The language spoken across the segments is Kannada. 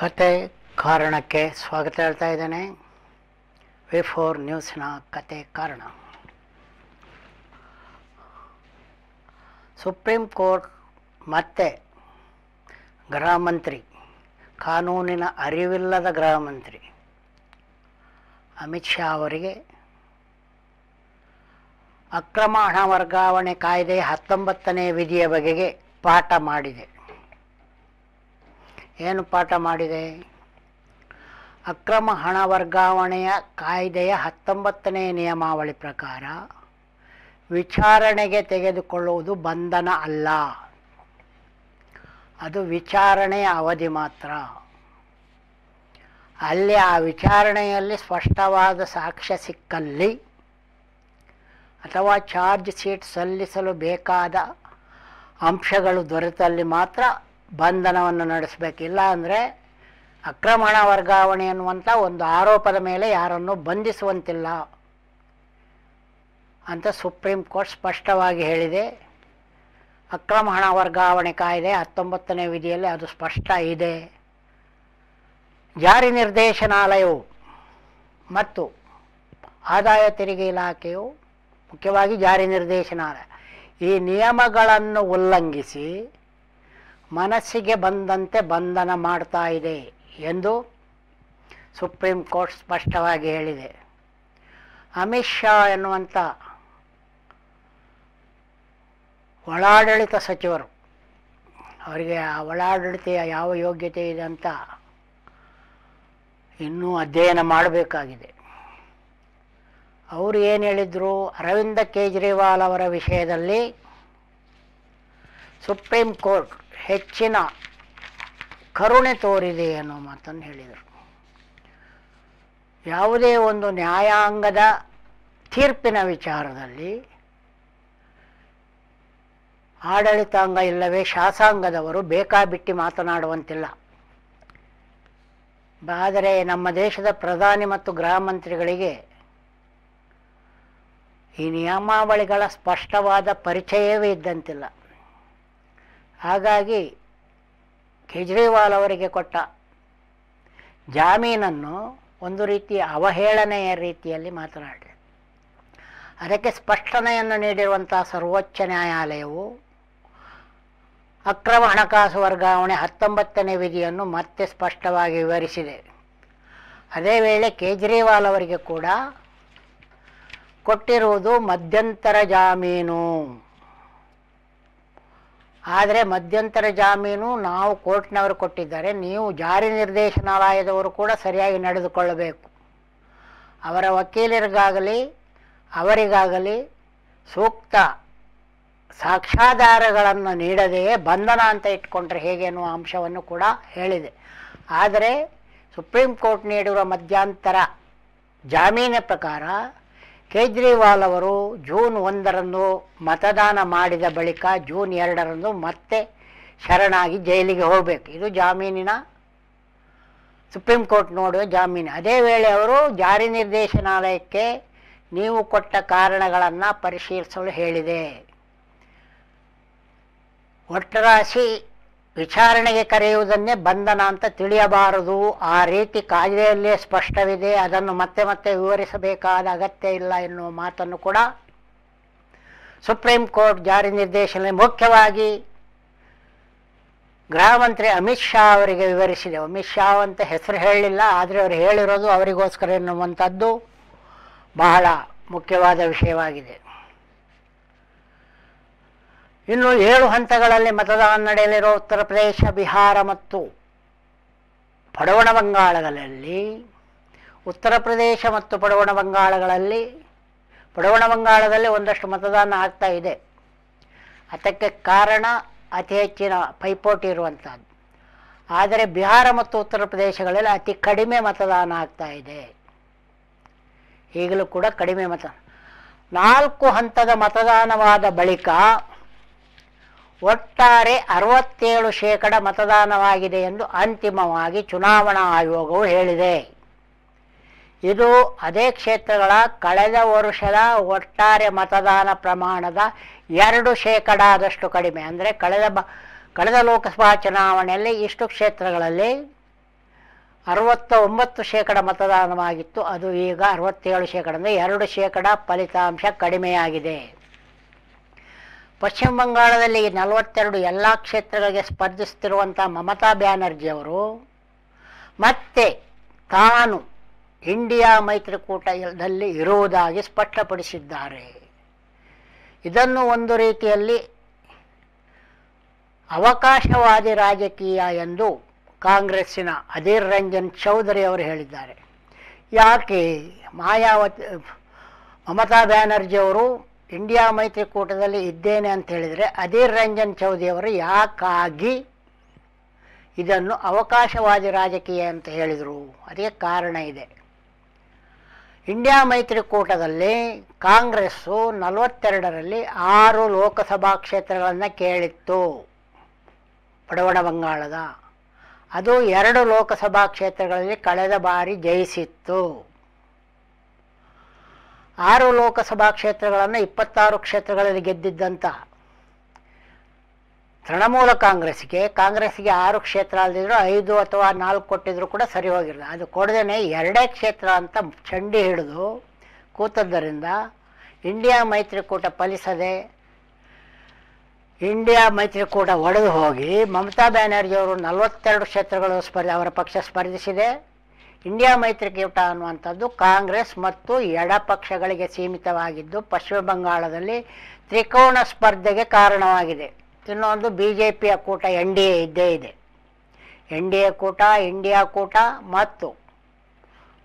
ಕತೆ ಕಾರಣಕ್ಕೆ ಸ್ವಾಗತ ಹೇಳ್ತಾ ಇದ್ದೇನೆ ವಿ ಫೋರ್ ನ್ಯೂಸ್ನ ಕತೆ ಕಾರಣ ಸುಪ್ರೀಂ ಕೋರ್ಟ್ ಮತ್ತೆ ಗೃಹ ಮಂತ್ರಿ ಕಾನೂನಿನ ಅರಿವಿಲ್ಲದ ಗೃಹ ಮಂತ್ರಿ ಅಮಿತ್ ಶಾ ಅವರಿಗೆ ಅಕ್ರಮ ಹಣ ವರ್ಗಾವಣೆ ಕಾಯ್ದೆ ಹತ್ತೊಂಬತ್ತನೇ ವಿಧಿಯ ಬಗೆಗೆ ಪಾಠ ಮಾಡಿದೆ ಏನು ಪಾಠ ಮಾಡಿದೆ ಅಕ್ರಮ ಹಣ ವರ್ಗಾವಣೆಯ ಕಾಯ್ದೆಯ ಹತ್ತೊಂಬತ್ತನೇ ನಿಯಮಾವಳಿ ಪ್ರಕಾರ ವಿಚಾರಣೆಗೆ ತೆಗೆದುಕೊಳ್ಳುವುದು ಬಂಧನ ಅಲ್ಲ ಅದು ವಿಚಾರಣೆಯ ಅವಧಿ ಮಾತ್ರ ಅಲ್ಲಿ ಆ ವಿಚಾರಣೆಯಲ್ಲಿ ಸ್ಪಷ್ಟವಾದ ಸಾಕ್ಷ್ಯ ಸಿಕ್ಕಲ್ಲಿ ಅಥವಾ ಚಾರ್ಜ್ ಶೀಟ್ ಸಲ್ಲಿಸಲು ಬೇಕಾದ ಅಂಶಗಳು ದೊರೆತಲ್ಲಿ ಮಾತ್ರ ಬಂಧನವನ್ನು ನಡೆಸಬೇಕಿಲ್ಲ ಅಂದರೆ ಅಕ್ರಮಣ ವರ್ಗಾವಣೆ ಅನ್ನುವಂಥ ಒಂದು ಆರೋಪದ ಮೇಲೆ ಯಾರನ್ನು ಬಂಧಿಸುವಂತಿಲ್ಲ ಅಂತ ಸುಪ್ರೀಂ ಕೋರ್ಟ್ ಸ್ಪಷ್ಟವಾಗಿ ಹೇಳಿದೆ ಅಕ್ರಮ ಹಣ ವರ್ಗಾವಣೆ ಕಾಯ್ದೆ ಹತ್ತೊಂಬತ್ತನೇ ವಿಧಿಯಲ್ಲಿ ಅದು ಸ್ಪಷ್ಟ ಇದೆ ಜಾರಿ ನಿರ್ದೇಶನಾಲಯವು ಮತ್ತು ಆದಾಯ ತೆರಿಗೆ ಇಲಾಖೆಯು ಮುಖ್ಯವಾಗಿ ಜಾರಿ ನಿರ್ದೇಶನಾಲಯ ಈ ನಿಯಮಗಳನ್ನು ಉಲ್ಲಂಘಿಸಿ ಮನಸ್ಸಿಗೆ ಬಂದಂತೆ ಬಂಧನ ಮಾಡ್ತಾ ಇದೆ ಎಂದು ಸುಪ್ರೀಂ ಕೋರ್ಟ್ ಸ್ಪಷ್ಟವಾಗಿ ಹೇಳಿದೆ ಅಮಿತ್ ಶಾ ಎನ್ನುವಂಥ ಒಳಾಡಳಿತ ಸಚಿವರು ಅವರಿಗೆ ಆ ಒಳಾಡಳಿತ ಯಾವ ಯೋಗ್ಯತೆ ಇದೆ ಅಂತ ಇನ್ನೂ ಅಧ್ಯಯನ ಮಾಡಬೇಕಾಗಿದೆ ಅವರು ಏನು ಹೇಳಿದರು ಅರವಿಂದ ಕೇಜ್ರಿವಾಲ್ ಅವರ ವಿಷಯದಲ್ಲಿ ಸುಪ್ರೀಂ ಕೋರ್ಟ್ ಹೆಚ್ಚಿನ ಕರುಣೆ ತೋರಿದೆ ಅನ್ನೋ ಮಾತನ್ನು ಹೇಳಿದರು ಯಾವುದೇ ಒಂದು ನ್ಯಾಯಾಂಗದ ತೀರ್ಪಿನ ವಿಚಾರದಲ್ಲಿ ಆಡಳಿತಾಂಗ ಇಲ್ಲವೇ ಶಾಸಾಂಗದವರು ಬೇಕಾಬಿಟ್ಟಿ ಮಾತನಾಡುವಂತಿಲ್ಲ ಆದರೆ ನಮ್ಮ ದೇಶದ ಪ್ರಧಾನಿ ಮತ್ತು ಗೃಹ ಮಂತ್ರಿಗಳಿಗೆ ಈ ನಿಯಮಾವಳಿಗಳ ಸ್ಪಷ್ಟವಾದ ಪರಿಚಯವೇ ಇದ್ದಂತಿಲ್ಲ ಹಾಗಾಗಿ ಕೇಜ್ರಿವಾಲ್ ಅವರಿಗೆ ಕೊಟ್ಟ ಜಾಮೀನನ್ನು ಒಂದು ರೀತಿಯ ಅವಹೇಳನೆಯ ರೀತಿಯಲ್ಲಿ ಮಾತನಾಡಿದೆ ಅದಕ್ಕೆ ಸ್ಪಷ್ಟನೆಯನ್ನು ನೀಡಿರುವಂಥ ಸರ್ವೋಚ್ಚ ನ್ಯಾಯಾಲಯವು ಅಕ್ರಮ ಹಣಕಾಸು ವರ್ಗಾವಣೆ ಹತ್ತೊಂಬತ್ತನೇ ವಿಧಿಯನ್ನು ಮತ್ತೆ ಸ್ಪಷ್ಟವಾಗಿ ವಿವರಿಸಿದೆ ಅದೇ ವೇಳೆ ಕೇಜ್ರಿವಾಲ್ ಅವರಿಗೆ ಕೂಡ ಕೊಟ್ಟಿರುವುದು ಮಧ್ಯಂತರ ಜಾಮೀನು ಆದರೆ ಮಧ್ಯಂತರ ಜಾಮೀನು ನಾವು ಕೋರ್ಟ್ನವರು ಕೊಟ್ಟಿದ್ದಾರೆ ನೀವು ಜಾರಿ ನಿರ್ದೇಶನಾಲಯದವರು ಕೂಡ ಸರಿಯಾಗಿ ನಡೆದುಕೊಳ್ಳಬೇಕು ಅವರ ವಕೀಲರಿಗಾಗಲಿ ಅವರಿಗಾಗಲಿ ಸೂಕ್ತ ಸಾಕ್ಷ್ಯಾಧಾರಗಳನ್ನು ನೀಡದೆಯೇ ಬಂಧನ ಅಂತ ಇಟ್ಕೊಂಡ್ರೆ ಹೇಗೆ ಅನ್ನುವ ಅಂಶವನ್ನು ಕೂಡ ಹೇಳಿದೆ ಆದರೆ ಸುಪ್ರೀಂ ಕೋರ್ಟ್ ನೀಡಿರುವ ಮಧ್ಯಂತರ ಜಾಮೀನ ಪ್ರಕಾರ ಕೇಜ್ರಿವಾಲ್ ಅವರು ಜೂನ್ ಒಂದರಂದು ಮತದಾನ ಮಾಡಿದ ಬಳಿಕ ಜೂನ್ ಎರಡರಂದು ಮತ್ತೆ ಶರಣಾಗಿ ಜೈಲಿಗೆ ಹೋಗಬೇಕು ಇದು ಜಾಮೀನಿನ ಸುಪ್ರೀಂ ಕೋರ್ಟ್ ನೋಡುವ ಜಾಮೀನು ಅದೇ ವೇಳೆ ಅವರು ಜಾರಿ ನಿರ್ದೇಶನಾಲಯಕ್ಕೆ ನೀವು ಕೊಟ್ಟ ಕಾರಣಗಳನ್ನು ಪರಿಶೀಲಿಸಲು ಹೇಳಿದೆ ಒಟ್ಟರಾಶಿ ವಿಚಾರಣೆಗೆ ಕರೆಯುವುದನ್ನೇ ಬಂಧನ ಅಂತ ತಿಳಿಯಬಾರದು ಆ ರೀತಿ ಕಾಯ್ದೆಯಲ್ಲೇ ಸ್ಪಷ್ಟವಿದೆ ಅದನ್ನು ಮತ್ತೆ ಮತ್ತೆ ವಿವರಿಸಬೇಕಾದ ಅಗತ್ಯ ಇಲ್ಲ ಎನ್ನುವ ಮಾತನ್ನು ಕೂಡ ಸುಪ್ರೀಂ ಕೋರ್ಟ್ ಜಾರಿ ನಿರ್ದೇಶನ ಮುಖ್ಯವಾಗಿ ಗೃಹ ಮಂತ್ರಿ ಅಮಿತ್ ಶಾ ಅವರಿಗೆ ವಿವರಿಸಿದೆ ಅಮಿತ್ ಶಾ ಅಂತ ಹೆಸರು ಹೇಳಲಿಲ್ಲ ಆದರೆ ಅವರು ಹೇಳಿರೋದು ಅವರಿಗೋಸ್ಕರ ಎನ್ನುವಂಥದ್ದು ಬಹಳ ಮುಖ್ಯವಾದ ವಿಷಯವಾಗಿದೆ ಇನ್ನು ಏಳು ಹಂತಗಳಲ್ಲಿ ಮತದಾನ ನಡೆಯಲಿರುವ ಉತ್ತರ ಪ್ರದೇಶ ಬಿಹಾರ ಮತ್ತು ಪಡವಣ ಬಂಗಾಳಗಳಲ್ಲಿ ಉತ್ತರ ಪ್ರದೇಶ ಮತ್ತು ಪಡವಣ ಬಂಗಾಳಗಳಲ್ಲಿ ಪಡವಣ ಬಂಗಾಳದಲ್ಲಿ ಒಂದಷ್ಟು ಮತದಾನ ಆಗ್ತಾ ಇದೆ ಅದಕ್ಕೆ ಕಾರಣ ಅತಿ ಹೆಚ್ಚಿನ ಪೈಪೋಟಿ ಇರುವಂಥದ್ದು ಆದರೆ ಬಿಹಾರ ಮತ್ತು ಉತ್ತರ ಪ್ರದೇಶಗಳಲ್ಲಿ ಅತಿ ಕಡಿಮೆ ಮತದಾನ ಆಗ್ತಾ ಇದೆ ಈಗಲೂ ಕೂಡ ಕಡಿಮೆ ಮತ ನಾಲ್ಕು ಹಂತದ ಮತದಾನವಾದ ಬಳಿಕ ಒಟ್ಟಾರೆ ಅರವತ್ತೇಳು ಶೇಕಡ ಮತದಾನವಾಗಿದೆ ಎಂದು ಅಂತಿಮವಾಗಿ ಚುನಾವಣಾ ಆಯೋಗವು ಹೇಳಿದೆ ಇದು ಅದೇ ಕ್ಷೇತ್ರಗಳ ಕಳೆದ ವರ್ಷದ ಒಟ್ಟಾರೆ ಮತದಾನ ಪ್ರಮಾಣದ ಎರಡು ಶೇಕಡಾದಷ್ಟು ಕಡಿಮೆ ಅಂದರೆ ಕಳೆದ ಬ ಕಳೆದ ಲೋಕಸಭಾ ಚುನಾವಣೆಯಲ್ಲಿ ಇಷ್ಟು ಕ್ಷೇತ್ರಗಳಲ್ಲಿ ಅರವತ್ತ ಒಂಬತ್ತು ಶೇಕಡ ಮತದಾನವಾಗಿತ್ತು ಅದು ಈಗ ಅರವತ್ತೇಳು ಶೇಕಡ ಅಂದರೆ ಎರಡು ಶೇಕಡ ಫಲಿತಾಂಶ ಕಡಿಮೆಯಾಗಿದೆ ಪಶ್ಚಿಮ ಬಂಗಾಳದಲ್ಲಿ ನಲವತ್ತೆರಡು ಎಲ್ಲ ಕ್ಷೇತ್ರಗಳಿಗೆ ಸ್ಪರ್ಧಿಸ್ತಿರುವಂಥ ಮಮತಾ ಬ್ಯಾನರ್ಜಿಯವರು ಮತ್ತೆ ತಾನು ಇಂಡಿಯಾ ಮೈತ್ರಿಕೂಟದಲ್ಲಿ ಇರುವುದಾಗಿ ಸ್ಪಷ್ಟಪಡಿಸಿದ್ದಾರೆ ಇದನ್ನು ಒಂದು ರೀತಿಯಲ್ಲಿ ಅವಕಾಶವಾದಿ ರಾಜಕೀಯ ಎಂದು ಕಾಂಗ್ರೆಸ್ಸಿನ ಅಧೀರ್ ರಂಜನ್ ಚೌಧರಿ ಅವರು ಹೇಳಿದ್ದಾರೆ ಯಾಕೆ ಮಾಯಾವತಿ ಮಮತಾ ಬ್ಯಾನರ್ಜಿಯವರು ಇಂಡಿಯಾ ಮೈತ್ರಿಕೂಟದಲ್ಲಿ ಇದ್ದೇನೆ ಅಂತ ಹೇಳಿದರೆ ಅಧೀರ್ ರಂಜನ್ ಚೌಧರಿಯವರು ಯಾಕಾಗಿ ಇದನ್ನು ಅವಕಾಶವಾದಿ ರಾಜಕೀಯ ಅಂತ ಹೇಳಿದರು ಅದಕ್ಕೆ ಕಾರಣ ಇದೆ ಇಂಡಿಯಾ ಮೈತ್ರಿಕೂಟದಲ್ಲಿ ಕಾಂಗ್ರೆಸ್ಸು ನಲವತ್ತೆರಡರಲ್ಲಿ ಆರು ಲೋಕಸಭಾ ಕ್ಷೇತ್ರಗಳನ್ನು ಕೇಳಿತ್ತು ಬಡವಣ ಬಂಗಾಳದ ಅದು ಎರಡು ಲೋಕಸಭಾ ಕ್ಷೇತ್ರಗಳಲ್ಲಿ ಕಳೆದ ಬಾರಿ ಜಯಿಸಿತ್ತು ಆರು ಲೋಕಸಭಾ ಕ್ಷೇತ್ರಗಳನ್ನು ಇಪ್ಪತ್ತಾರು ಕ್ಷೇತ್ರಗಳಲ್ಲಿ ಗೆದ್ದಿದ್ದಂಥ ತೃಣಮೂಲ ಕಾಂಗ್ರೆಸ್ಗೆ ಕಾಂಗ್ರೆಸ್ಗೆ ಆರು ಕ್ಷೇತ್ರ ಅಲ್ಲದಿದ್ರು ಐದು ಅಥವಾ ನಾಲ್ಕು ಕೊಟ್ಟಿದ್ರು ಕೂಡ ಸರಿ ಹೋಗಿರಲ್ಲ ಅದು ಕೊಡದೇನೆ ಎರಡೇ ಕ್ಷೇತ್ರ ಅಂತ ಚಂಡಿ ಹಿಡಿದು ಕೂತದ್ದರಿಂದ ಇಂಡಿಯಾ ಮೈತ್ರಿಕೂಟ ಫಲಿಸದೆ ಇಂಡಿಯಾ ಮೈತ್ರಿಕೂಟ ಒಡೆದು ಹೋಗಿ ಮಮತಾ ಬ್ಯಾನರ್ಜಿಯವರು ನಲವತ್ತೆರಡು ಕ್ಷೇತ್ರಗಳು ಸ್ಪರ್ಧೆ ಅವರ ಪಕ್ಷ ಸ್ಪರ್ಧಿಸಿದೆ ಇಂಡಿಯಾ ಮೈತ್ರಿಕೂಟ ಅನ್ನುವಂಥದ್ದು ಕಾಂಗ್ರೆಸ್ ಮತ್ತು ಎಡ ಪಕ್ಷಗಳಿಗೆ ಸೀಮಿತವಾಗಿದ್ದು ಪಶ್ಚಿಮ ಬಂಗಾಳದಲ್ಲಿ ತ್ರಿಕೋಣ ಸ್ಪರ್ಧೆಗೆ ಕಾರಣವಾಗಿದೆ ಇನ್ನೊಂದು ಬಿ ಜೆ ಪಿಯ ಕೂಟ ಎನ್ ಡಿ ಎ ಇದ್ದೇ ಇದೆ ಎನ್ ಡಿ ಎ ಕೂಟ ಇಂಡಿಯಾ ಕೂಟ ಮತ್ತು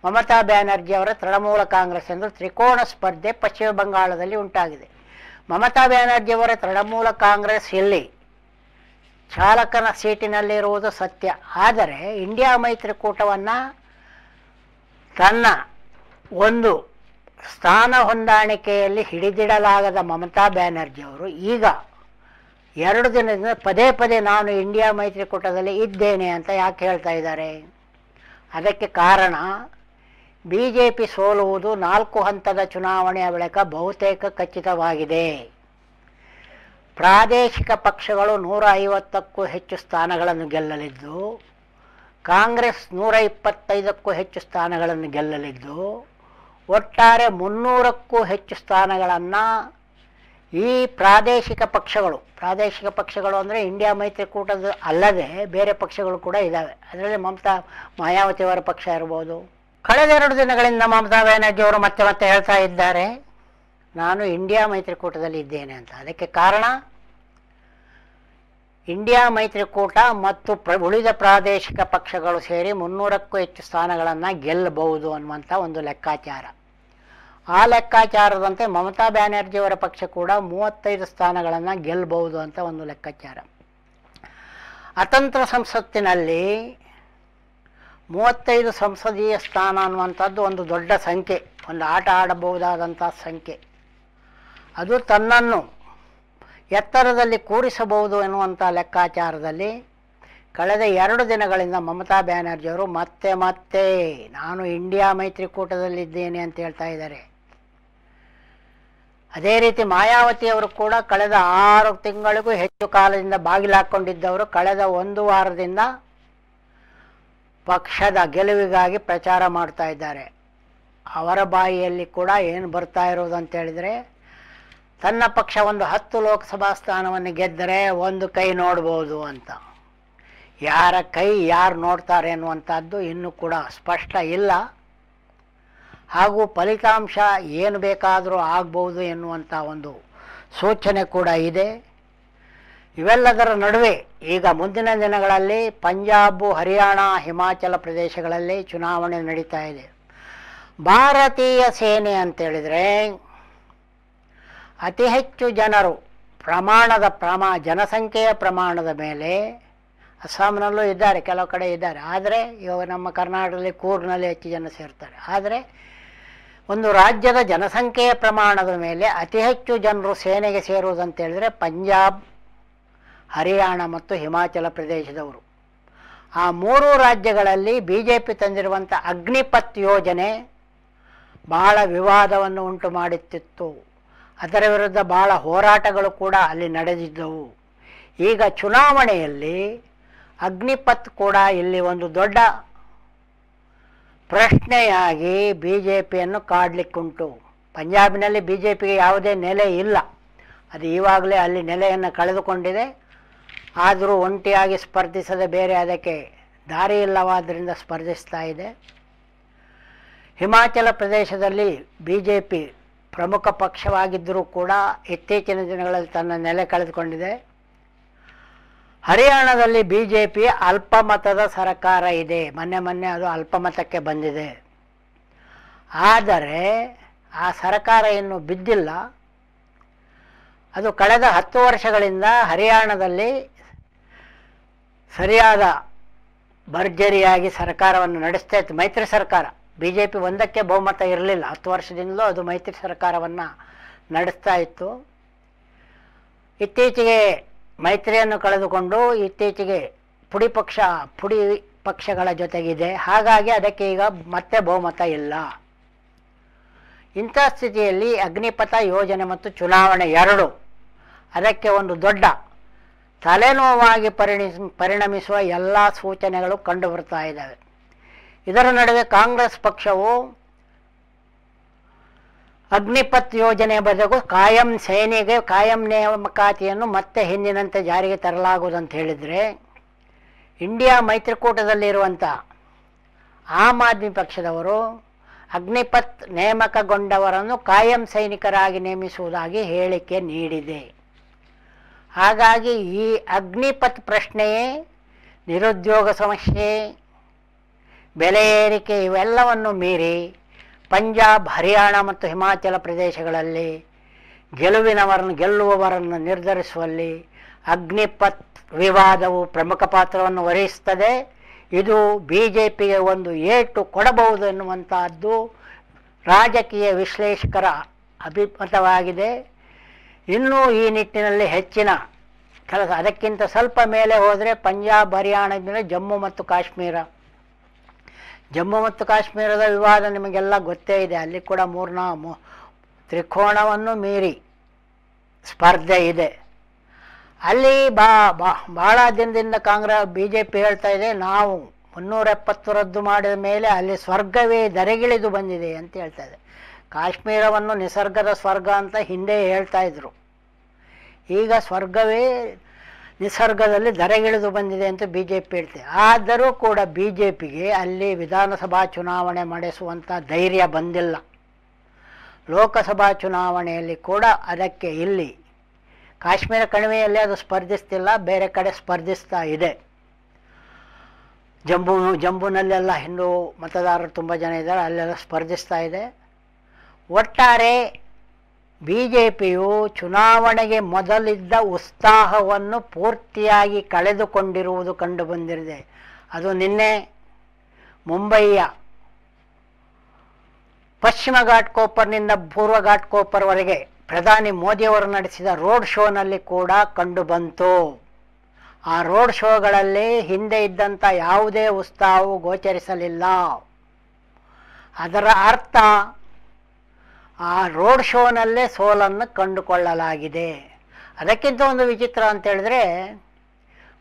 ಮಮತಾ ಬ್ಯಾನರ್ಜಿ ಅವರ ತೃಣಮೂಲ ಕಾಂಗ್ರೆಸ್ ಎಂದು ತ್ರಿಕೋಣ ಸ್ಪರ್ಧೆ ಪಶ್ಚಿಮ ಬಂಗಾಳದಲ್ಲಿ ಉಂಟಾಗಿದೆ ಮಮತಾ ಬ್ಯಾನರ್ಜಿ ಅವರ ತೃಣಮೂಲ ಕಾಂಗ್ರೆಸ್ ಇಲ್ಲಿ ಚಾಲಕನ ಸೀಟಿನಲ್ಲಿರುವುದು ಸತ್ಯ ಆದರೆ ಇಂಡಿಯಾ ಮೈತ್ರಿಕೂಟವನ್ನು ತನ್ನ ಒಂದು ಸ್ಥಾನ ಹೊಂದಾಣಿಕೆಯಲ್ಲಿ ಹಿಡಿದಿಡಲಾಗದ ಮಮತಾ ಬ್ಯಾನರ್ಜಿಯವರು ಈಗ ಎರಡು ದಿನದಿಂದ ಪದೇ ಪದೇ ನಾನು ಇಂಡಿಯಾ ಮೈತ್ರಿಕೂಟದಲ್ಲಿ ಇದ್ದೇನೆ ಅಂತ ಯಾಕೆ ಹೇಳ್ತಾ ಇದ್ದಾರೆ ಅದಕ್ಕೆ ಕಾರಣ ಬಿ ಜೆ ಪಿ ಸೋಲುವುದು ನಾಲ್ಕು ಹಂತದ ಚುನಾವಣೆಯ ಬಳಿಕ ಬಹುತೇಕ ಖಚಿತವಾಗಿದೆ ಪ್ರಾದೇಶಿಕ ಪಕ್ಷಗಳು ನೂರ ಐವತ್ತಕ್ಕೂ ಹೆಚ್ಚು ಸ್ಥಾನಗಳನ್ನು ಗೆಲ್ಲಲಿದ್ದು ಕಾಂಗ್ರೆಸ್ ನೂರ ಇಪ್ಪತ್ತೈದಕ್ಕೂ ಹೆಚ್ಚು ಸ್ಥಾನಗಳನ್ನು ಗೆಲ್ಲಲಿದ್ದು ಒಟ್ಟಾರೆ ಮುನ್ನೂರಕ್ಕೂ ಹೆಚ್ಚು ಸ್ಥಾನಗಳನ್ನು ಈ ಪ್ರಾದೇಶಿಕ ಪಕ್ಷಗಳು ಪ್ರಾದೇಶಿಕ ಪಕ್ಷಗಳು ಅಂದರೆ ಇಂಡಿಯಾ ಮೈತ್ರಿಕೂಟದ ಅಲ್ಲದೆ ಬೇರೆ ಪಕ್ಷಗಳು ಕೂಡ ಇದ್ದಾವೆ ಅದರಲ್ಲಿ ಮಮತಾ ಮಾಯಾವತಿ ಅವರ ಪಕ್ಷ ಇರ್ಬೋದು ಕಳೆದೆರಡು ದಿನಗಳಿಂದ ಮಮತಾ ಬ್ಯಾನರ್ಜಿ ಅವರು ಮತ್ತೆ ಮತ್ತೆ ಹೇಳ್ತಾ ಇದ್ದಾರೆ ನಾನು ಇಂಡಿಯಾ ಮೈತ್ರಿಕೂಟದಲ್ಲಿ ಇದ್ದೇನೆ ಅಂತ ಅದಕ್ಕೆ ಕಾರಣ ಇಂಡಿಯಾ ಮೈತ್ರಿಕೂಟ ಮತ್ತು ಪ್ರ ಉಳಿದ ಪ್ರಾದೇಶಿಕ ಪಕ್ಷಗಳು ಸೇರಿ ಮುನ್ನೂರಕ್ಕೂ ಹೆಚ್ಚು ಸ್ಥಾನಗಳನ್ನು ಗೆಲ್ಲಬಹುದು ಅನ್ನುವಂಥ ಒಂದು ಲೆಕ್ಕಾಚಾರ ಆ ಲೆಕ್ಕಾಚಾರದಂತೆ ಮಮತಾ ಬ್ಯಾನರ್ಜಿಯವರ ಪಕ್ಷ ಕೂಡ ಮೂವತ್ತೈದು ಸ್ಥಾನಗಳನ್ನು ಗೆಲ್ಲಬಹುದು ಅಂತ ಒಂದು ಲೆಕ್ಕಾಚಾರ ಅತಂತ್ರ ಸಂಸತ್ತಿನಲ್ಲಿ ಮೂವತ್ತೈದು ಸಂಸದೀಯ ಸ್ಥಾನ ಅನ್ನುವಂಥದ್ದು ಒಂದು ದೊಡ್ಡ ಸಂಖ್ಯೆ ಒಂದು ಆಟ ಆಡಬಹುದಾದಂಥ ಸಂಖ್ಯೆ ಅದು ತನ್ನನ್ನು ಎತ್ತರದಲ್ಲಿ ಕೂರಿಸಬಹುದು ಎನ್ನುವಂಥ ಲೆಕ್ಕಾಚಾರದಲ್ಲಿ ಕಳೆದ ಎರಡು ದಿನಗಳಿಂದ ಮಮತಾ ಬ್ಯಾನರ್ಜಿಯವರು ಮತ್ತೆ ಮತ್ತೆ ನಾನು ಇಂಡಿಯಾ ಮೈತ್ರಿಕೂಟದಲ್ಲಿದ್ದೇನೆ ಅಂತ ಹೇಳ್ತಾ ಇದ್ದಾರೆ ಅದೇ ರೀತಿ ಮಾಯಾವತಿಯವರು ಕೂಡ ಕಳೆದ ಆರು ತಿಂಗಳಿಗೂ ಹೆಚ್ಚು ಕಾಲದಿಂದ ಬಾಗಿಲಾಕೊಂಡಿದ್ದವರು ಕಳೆದ ಒಂದು ವಾರದಿಂದ ಪಕ್ಷದ ಗೆಲುವಿಗಾಗಿ ಪ್ರಚಾರ ಮಾಡ್ತಾ ಇದ್ದಾರೆ ಅವರ ಬಾಯಿಯಲ್ಲಿ ಕೂಡ ಏನು ಬರ್ತಾ ಇರೋದು ತನ್ನ ಪಕ್ಷ ಒಂದು ಹತ್ತು ಲೋಕಸಭಾ ಸ್ಥಾನವನ್ನು ಗೆದ್ದರೆ ಒಂದು ಕೈ ನೋಡ್ಬೋದು ಅಂತ ಯಾರ ಕೈ ಯಾರು ನೋಡ್ತಾರೆ ಅನ್ನುವಂಥದ್ದು ಇನ್ನೂ ಕೂಡ ಸ್ಪಷ್ಟ ಇಲ್ಲ ಹಾಗೂ ಫಲಿತಾಂಶ ಏನು ಬೇಕಾದರೂ ಆಗ್ಬೋದು ಎನ್ನುವಂಥ ಒಂದು ಸೂಚನೆ ಕೂಡ ಇದೆ ಇವೆಲ್ಲದರ ನಡುವೆ ಈಗ ಮುಂದಿನ ದಿನಗಳಲ್ಲಿ ಪಂಜಾಬು ಹರಿಯಾಣ ಹಿಮಾಚಲ ಪ್ರದೇಶಗಳಲ್ಲಿ ಚುನಾವಣೆ ನಡೀತಾ ಇದೆ ಭಾರತೀಯ ಸೇನೆ ಅಂತೇಳಿದರೆ ಅತಿ ಹೆಚ್ಚು ಜನರು ಪ್ರಮಾಣದ ಪ್ರಮಾ ಜನಸಂಖ್ಯೆಯ ಪ್ರಮಾಣದ ಮೇಲೆ ಅಸ್ಸಾಂನಲ್ಲೂ ಇದ್ದಾರೆ ಕೆಲವು ಕಡೆ ಇದ್ದಾರೆ ಆದರೆ ಇವಾಗ ನಮ್ಮ ಕರ್ನಾಟಕದಲ್ಲಿ ಕೂರ್ನಲ್ಲಿ ಹೆಚ್ಚು ಜನ ಸೇರ್ತಾರೆ ಆದರೆ ಒಂದು ರಾಜ್ಯದ ಜನಸಂಖ್ಯೆಯ ಪ್ರಮಾಣದ ಮೇಲೆ ಅತಿ ಹೆಚ್ಚು ಜನರು ಸೇನೆಗೆ ಸೇರುವುದಂತೇಳಿದರೆ ಪಂಜಾಬ್ ಹರಿಯಾಣ ಮತ್ತು ಹಿಮಾಚಲ ಪ್ರದೇಶದವರು ಆ ಮೂರು ರಾಜ್ಯಗಳಲ್ಲಿ ಬಿ ಜೆ ಪಿ ತಂದಿರುವಂಥ ಅಗ್ನಿಪತ್ ಯೋಜನೆ ಭಾಳ ವಿವಾದವನ್ನು ಉಂಟು ಮಾಡುತ್ತಿತ್ತು ಅದರ ವಿರುದ್ಧ ಭಾಳ ಹೋರಾಟಗಳು ಕೂಡ ಅಲ್ಲಿ ನಡೆದಿದ್ದವು ಈಗ ಚುನಾವಣೆಯಲ್ಲಿ ಅಗ್ನಿಪಥ್ ಕೂಡ ಇಲ್ಲಿ ಒಂದು ದೊಡ್ಡ ಪ್ರಶ್ನೆಯಾಗಿ ಬಿ ಜೆ ಪಿಯನ್ನು ಕಾಡಲಿಕ್ಕುಂಟು ಪಂಜಾಬಿನಲ್ಲಿ ಬಿ ಜೆ ಪಿಗೆ ಯಾವುದೇ ನೆಲೆ ಇಲ್ಲ ಅದು ಈವಾಗಲೇ ಅಲ್ಲಿ ನೆಲೆಯನ್ನು ಕಳೆದುಕೊಂಡಿದೆ ಆದರೂ ಒಂಟಿಯಾಗಿ ಸ್ಪರ್ಧಿಸದೆ ಬೇರೆ ಅದಕ್ಕೆ ದಾರಿ ಇಲ್ಲವಾದ್ದರಿಂದ ಸ್ಪರ್ಧಿಸ್ತಾ ಇದೆ ಹಿಮಾಚಲ ಪ್ರದೇಶದಲ್ಲಿ ಬಿ ಜೆ ಪಿ ಪ್ರಮುಖ ಪಕ್ಷವಾಗಿದ್ದರೂ ಕೂಡ ಇತ್ತೀಚಿನ ದಿನಗಳಲ್ಲಿ ತನ್ನ ನೆಲೆ ಕಳೆದುಕೊಂಡಿದೆ ಹರಿಯಾಣದಲ್ಲಿ ಬಿ ಜೆ ಪಿ ಅಲ್ಪಮತದ ಸರ್ಕಾರ ಇದೆ ಮೊನ್ನೆ ಮೊನ್ನೆ ಅದು ಅಲ್ಪಮತಕ್ಕೆ ಬಂದಿದೆ ಆದರೆ ಆ ಸರ್ಕಾರ ಇನ್ನೂ ಬಿದ್ದಿಲ್ಲ ಅದು ಕಳೆದ ಹತ್ತು ವರ್ಷಗಳಿಂದ ಹರಿಯಾಣದಲ್ಲಿ ಸರಿಯಾದ ಭರ್ಜರಿಯಾಗಿ ಸರ್ಕಾರವನ್ನು ನಡೆಸ್ತಾ ಇತ್ತು ಮೈತ್ರಿ ಸರ್ಕಾರ ಬಿ ಜೆ ಪಿ ಒಂದಕ್ಕೆ ಬಹುಮತ ಇರಲಿಲ್ಲ ಹತ್ತು ವರ್ಷದಿಂದಲೂ ಅದು ಮೈತ್ರಿ ಸರ್ಕಾರವನ್ನು ನಡೆಸ್ತಾ ಇತ್ತು ಇತ್ತೀಚೆಗೆ ಮೈತ್ರಿಯನ್ನು ಕಳೆದುಕೊಂಡು ಇತ್ತೀಚೆಗೆ ಪುಡಿ ಪಕ್ಷ ಪುಡಿ ಪಕ್ಷಗಳ ಜೊತೆಗಿದೆ ಹಾಗಾಗಿ ಅದಕ್ಕೆ ಈಗ ಮತ್ತೆ ಬಹುಮತ ಇಲ್ಲ ಇಂಥ ಸ್ಥಿತಿಯಲ್ಲಿ ಅಗ್ನಿಪಥ ಯೋಜನೆ ಮತ್ತು ಚುನಾವಣೆ ಎರಡು ಅದಕ್ಕೆ ಒಂದು ದೊಡ್ಡ ತಲೆನೋವಾಗಿ ಪರಿಣಿಸ್ ಪರಿಣಮಿಸುವ ಎಲ್ಲ ಸೂಚನೆಗಳು ಕಂಡುಬರ್ತಾ ಇದ್ದಾವೆ ಇದರ ನಡುವೆ ಕಾಂಗ್ರೆಸ್ ಪಕ್ಷವು ಅಗ್ನಿಪತ್ ಯೋಜನೆ ಬದಲು ಕಾಯಂ ಸೇನೆಗೆ ಕಾಯಂ ನೇಮಕಾತಿಯನ್ನು ಮತ್ತೆ ಹಿಂದಿನಂತೆ ಜಾರಿಗೆ ತರಲಾಗುವುದು ಅಂತ ಹೇಳಿದರೆ ಇಂಡಿಯಾ ಮೈತ್ರಿಕೂಟದಲ್ಲಿರುವಂಥ ಆಮ್ ಆದ್ಮಿ ಪಕ್ಷದವರು ಅಗ್ನಿಪತ್ ನೇಮಕಗೊಂಡವರನ್ನು ಕಾಯಂ ಸೈನಿಕರಾಗಿ ನೇಮಿಸುವುದಾಗಿ ಹೇಳಿಕೆ ನೀಡಿದೆ ಹಾಗಾಗಿ ಈ ಅಗ್ನಿಪತ್ ಪ್ರಶ್ನೆಯೇ ನಿರುದ್ಯೋಗ ಸಮಸ್ಯೆ ಬೆಲೆ ಏರಿಕೆ ಇವೆಲ್ಲವನ್ನು ಮೀರಿ ಪಂಜಾಬ್ ಹರಿಯಾಣ ಮತ್ತು ಹಿಮಾಚಲ ಪ್ರದೇಶಗಳಲ್ಲಿ ಗೆಲುವಿನವರನ್ನು ಗೆಲ್ಲುವವರನ್ನು ನಿರ್ಧರಿಸುವಲ್ಲಿ ಅಗ್ನಿಪಥ್ ವಿವಾದವು ಪ್ರಮುಖ ಪಾತ್ರವನ್ನು ವಹಿಸುತ್ತದೆ ಇದು ಬಿ ಜೆ ಪಿಗೆ ಒಂದು ಏಟು ಕೊಡಬಹುದು ಎನ್ನುವಂತಹದ್ದು ರಾಜಕೀಯ ವಿಶ್ಲೇಷಕರ ಅಭಿಮತವಾಗಿದೆ ಇನ್ನೂ ಈ ನಿಟ್ಟಿನಲ್ಲಿ ಹೆಚ್ಚಿನ ಕೆಲಸ ಅದಕ್ಕಿಂತ ಸ್ವಲ್ಪ ಮೇಲೆ ಹೋದರೆ ಪಂಜಾಬ್ ಹರಿಯಾಣದ ಜಮ್ಮು ಮತ್ತು ಕಾಶ್ಮೀರ ಜಮ್ಮು ಮತ್ತು ಕಾಶ್ಮೀರದ ವಿವಾದ ನಿಮಗೆಲ್ಲ ಗೊತ್ತೇ ಇದೆ ಅಲ್ಲಿ ಕೂಡ ಮೂರ್ನ ತ್ರಿಕೋಣವನ್ನು ಮೀರಿ ಸ್ಪರ್ಧೆ ಇದೆ ಅಲ್ಲಿ ಬಾ ಭಾಳ ದಿನದಿಂದ ಕಾಂಗ್ರೆಸ್ ಬಿ ಜೆ ಪಿ ಹೇಳ್ತಾ ಇದೆ ನಾವು ಮುನ್ನೂರ ಎಪ್ಪತ್ತು ರದ್ದು ಮಾಡಿದ ಮೇಲೆ ಅಲ್ಲಿ ಸ್ವರ್ಗವೇ ದರೆಗಿಳಿದು ಬಂದಿದೆ ಅಂತ ಹೇಳ್ತಾ ಇದೆ ಕಾಶ್ಮೀರವನ್ನು ನಿಸರ್ಗದ ಸ್ವರ್ಗ ಅಂತ ಹಿಂದೆ ಹೇಳ್ತಾ ಇದ್ರು ಈಗ ಸ್ವರ್ಗವೇ ನಿಸರ್ಗದಲ್ಲಿ ದರೆಗಿಳಿದು ಬಂದಿದೆ ಅಂತ ಬಿ ಜೆ ಪಿ ಹೇಳ್ತೆ ಆದರೂ ಕೂಡ ಬಿ ಜೆ ಪಿಗೆ ಅಲ್ಲಿ ವಿಧಾನಸಭಾ ಚುನಾವಣೆ ಮಾಡಿಸುವಂಥ ಧೈರ್ಯ ಬಂದಿಲ್ಲ ಲೋಕಸಭಾ ಚುನಾವಣೆಯಲ್ಲಿ ಕೂಡ ಅದಕ್ಕೆ ಇಲ್ಲಿ ಕಾಶ್ಮೀರ ಕಣಿವೆಯಲ್ಲಿ ಅದು ಸ್ಪರ್ಧಿಸ್ತಿಲ್ಲ ಬೇರೆ ಕಡೆ ಸ್ಪರ್ಧಿಸ್ತಾ ಇದೆ ಜಂಬು ಜಂಬುನಲ್ಲೆಲ್ಲ ಹಿಂದೂ ಮತದಾರರು ತುಂಬ ಜನ ಇದ್ದಾರೆ ಅಲ್ಲೆಲ್ಲ ಸ್ಪರ್ಧಿಸ್ತಾ ಇದೆ ಒಟ್ಟಾರೆ ಬಿ ಜೆ ಪಿಯು ಚುನಾವಣೆಗೆ ಮೊದಲಿದ್ದ ಉತ್ಸಾಹವನ್ನು ಪೂರ್ತಿಯಾಗಿ ಕಳೆದುಕೊಂಡಿರುವುದು ಕಂಡುಬಂದಿದೆ ಅದು ನಿನ್ನೆ ಮುಂಬಯಿಯ ಪಶ್ಚಿಮ ಘಾಟ್ ಪೂರ್ವ ಘಾಟ್ ಪ್ರಧಾನಿ ಮೋದಿಯವರು ನಡೆಸಿದ ರೋಡ್ ಶೋನಲ್ಲಿ ಕೂಡ ಕಂಡುಬಂತು ಆ ರೋಡ್ ಶೋಗಳಲ್ಲಿ ಹಿಂದೆ ಇದ್ದಂಥ ಯಾವುದೇ ಉತ್ಸಾಹವು ಗೋಚರಿಸಲಿಲ್ಲ ಅದರ ಅರ್ಥ ಆ ರೋಡ್ ಶೋನಲ್ಲೇ ಸೋಲನ್ನು ಕಂಡುಕೊಳ್ಳಲಾಗಿದೆ ಅದಕ್ಕಿಂತ ಒಂದು ವಿಚಿತ್ರ ಅಂತೇಳಿದ್ರೆ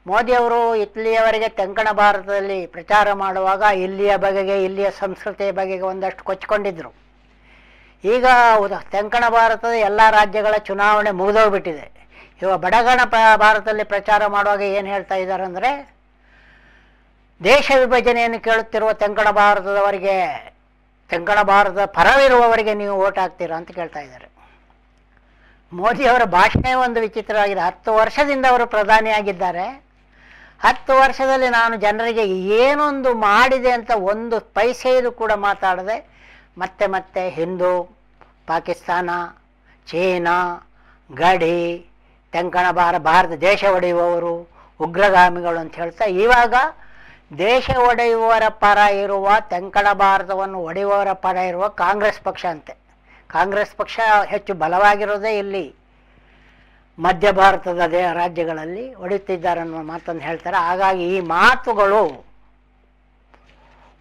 ಮೋದಿಯವರು ಇಟ್ಲಿಯವರೆಗೆ ತೆಂಕಣ ಭಾರತದಲ್ಲಿ ಪ್ರಚಾರ ಮಾಡುವಾಗ ಇಲ್ಲಿಯ ಬಗೆಗೆ ಇಲ್ಲಿಯ ಸಂಸ್ಕೃತಿಯ ಬಗೆಗೆ ಒಂದಷ್ಟು ಕೊಚ್ಚಿಕೊಂಡಿದ್ದರು ಈಗ ತೆಂಕಣ ಭಾರತದ ಎಲ್ಲ ರಾಜ್ಯಗಳ ಚುನಾವಣೆ ಮುಗಿದೋಗ್ಬಿಟ್ಟಿದೆ ಇವಾಗ ಬಡಗಣ ಭಾರತದಲ್ಲಿ ಪ್ರಚಾರ ಮಾಡುವಾಗ ಏನು ಹೇಳ್ತಾ ಇದ್ದಾರೆ ಅಂದರೆ ದೇಶ ವಿಭಜನೆಯನ್ನು ಕೇಳುತ್ತಿರುವ ತೆಂಕಣ ಭಾರತದವರಿಗೆ ತೆಂಕಣ ಭಾರತದ ಪರವಿರುವವರಿಗೆ ನೀವು ಓಟ್ ಹಾಕ್ತೀರಾ ಅಂತ ಕೇಳ್ತಾ ಇದ್ದಾರೆ ಮೋದಿಯವರ ಭಾಷಣ ಒಂದು ವಿಚಿತ್ರವಾಗಿದೆ ಹತ್ತು ವರ್ಷದಿಂದ ಅವರು ಪ್ರಧಾನಿಯಾಗಿದ್ದಾರೆ ಹತ್ತು ವರ್ಷದಲ್ಲಿ ನಾನು ಜನರಿಗೆ ಏನೊಂದು ಮಾಡಿದೆ ಅಂತ ಒಂದು ಪೈಸೆಯದು ಕೂಡ ಮಾತಾಡದೆ ಮತ್ತೆ ಮತ್ತೆ ಹಿಂದೂ ಪಾಕಿಸ್ತಾನ ಚೀನಾ ಗಡಿ ತೆಂಕಣ ಭಾರ ಭಾರತ ದೇಶ ಒಡೆಯುವವರು ಉಗ್ರಗಾಮಿಗಳು ಅಂತ ಹೇಳ್ತಾ ಇವಾಗ ದೇಶ ಒಡೆಯುವರ ಪರ ಇರುವ ತೆಂಕಡ ಭಾರತವನ್ನು ಒಡೆಯುವವರ ಪರ ಇರುವ ಕಾಂಗ್ರೆಸ್ ಪಕ್ಷ ಅಂತೆ ಕಾಂಗ್ರೆಸ್ ಪಕ್ಷ ಹೆಚ್ಚು ಬಲವಾಗಿರೋದೇ ಇಲ್ಲಿ ಮಧ್ಯ ಭಾರತದ ದೇ ರಾಜ್ಯಗಳಲ್ಲಿ ಒಡೆಯುತ್ತಿದ್ದಾರೆ ಅನ್ನೋ ಮಾತನ್ನು ಹೇಳ್ತಾರೆ ಹಾಗಾಗಿ ಈ ಮಾತುಗಳು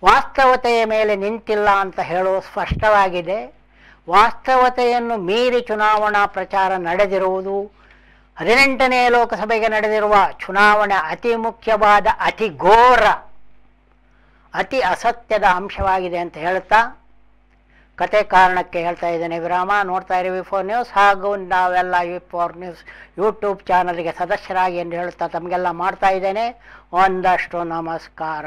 ವಾಸ್ತವತೆಯ ಮೇಲೆ ನಿಂತಿಲ್ಲ ಅಂತ ಹೇಳುವ ಸ್ಪಷ್ಟವಾಗಿದೆ ವಾಸ್ತವತೆಯನ್ನು ಮೀರಿ ಚುನಾವಣಾ ಪ್ರಚಾರ ನಡೆದಿರುವುದು ಹದಿನೆಂಟನೇ ಲೋಕಸಭೆಗೆ ನಡೆದಿರುವ ಚುನಾವಣೆ ಅತಿ ಮುಖ್ಯವಾದ ಅತಿ ಘೋರ ಅತಿ ಅಸತ್ಯದ ಅಂಶವಾಗಿದೆ ಅಂತ ಹೇಳ್ತಾ ಕತೆ ಕಾರಣಕ್ಕೆ ಹೇಳ್ತಾ ಇದ್ದೇನೆ ವಿರಾಮ ನೋಡ್ತಾ ಇರಿ ವಿ ಫೋರ್ ನ್ಯೂಸ್ ಹಾಗೂ ನಾವೆಲ್ಲ ವಿ ಫೋರ್ ನ್ಯೂಸ್ ಯೂಟ್ಯೂಬ್ ಚಾನಲ್ಗೆ ಸದಸ್ಯರಾಗಿ ಎಂದು ಹೇಳುತ್ತಾ ತಮಗೆಲ್ಲ ಮಾಡ್ತಾ ಇದ್ದೇನೆ ಒಂದಷ್ಟು ನಮಸ್ಕಾರ